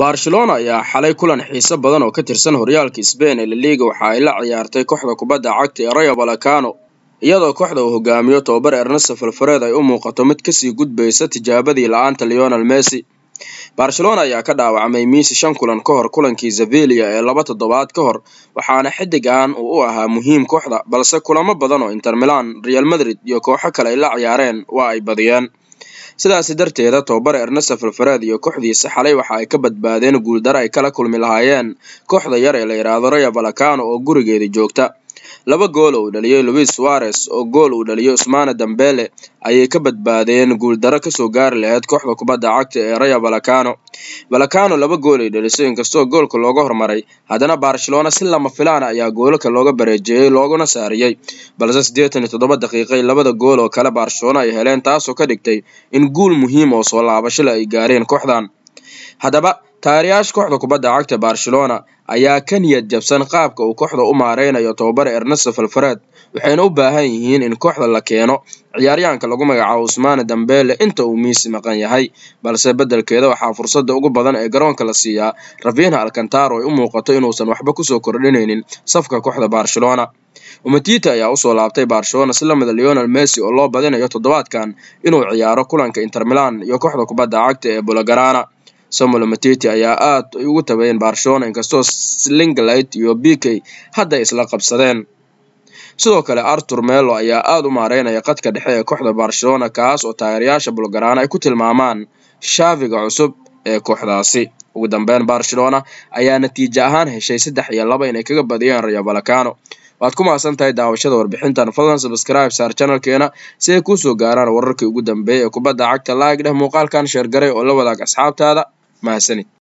barcelona ayaa xalay kulan xiise badan oo ka tirsan horyaalka sbain ee laliiga waxa ay la ciyaartay kooxda kubadda cagta ee rayo balakano iyadoo kooxda uu hogaamiyo tobabar ernesto falfared ay u muuqato mid kasii gudbaysa tijaabadii la-aanta leonel messi barcelona ayaa ka dhaawacmay miisi shan kulan ka hor kulankii zevilia ee laba toddobaad ka hor waxaana xidig ahaan uu u ahaa muhiim kooxda balse kulamo badan oo inter intermilan real madrid iyo kooxo kale ay la ciyaareen waa ay badiyeen sidaasi darteeda tobabare ernesto falfareed iyo kooxdiisa xalay waxa ay ka badbaadeen guuldaro ay kala kulmi lahaayeen kooxda yar ee la yidhaahdo raya valakano oo gurigeeda joogta laba gool oo uu dhaliyay luis suarez oo gool uu dhaliyay usmane dambele ayay ka badbaadeen guuldaro kasoo gaari lahayd kooxda kubadda cagta ee raya valacano valacano laba gool ay dhalisay inkastoo goolka looga hormaray haddana barcelona si lama filaana ah ayaa goolaka looga bareejeeyey looguna saariyey balse siddeetan iyo toddoba daqiiqay labada gool oo kale barcelona ay heleen taasoo ka dhigtay in guul muhiim ah oo soo laabashada ay gaareen kooxdan haddaba taariyaasha kooxda kubadda cagta barcelona ayaa ka niyad jabsan qaabka uu kooxda u maareynayo tobabare ernesto falfared waxayna u baahan yihiin in kooxda la keeno ciyaaryahanka lagu magacaabo usmaane dambeele inta uu miisi maqan yahay balse beddelkeeda waxaa fursadda ugu badan ee garoonka la siiyaa rafiinha alkantaro ay u muuqato inuusan waxba kusoo kordhinaynin safka kooxda barcelona umatita ayaa usoo laabtay barcelona si la mida ah leonel messi oo loo badinayo toddobaadkan inuu ciyaaro kulanka inter milan iyo kooxda kubadda cagta ee bulagarana samuel matiti ayaa aad ugu tabayeen barcelona inkastoo slinglit iyo bikey hadday isla qabsadeen sidoo kale artur melo ayaa aad u maareynaya qadka dhexe ee kooxda barcelona kaas oo taageerayaasha bulgaraana ay ku tilmaamaan shaafiga cusub ee kooxdaasi ugu dambeyn barcelona ayaa natiijo ahaan heshay saddex iyo laba inay kaga badiyeen rayo balakano waad ku mahadsan tahay daawashada warbixintan fadlan subscribe saar janalkeena si ay kuu soo gaaraan wararkii ugu dambeeyey ee kubadda cagta dheh muuqaalkan sheergaray oo la wadaag asxaabtaada مع سنة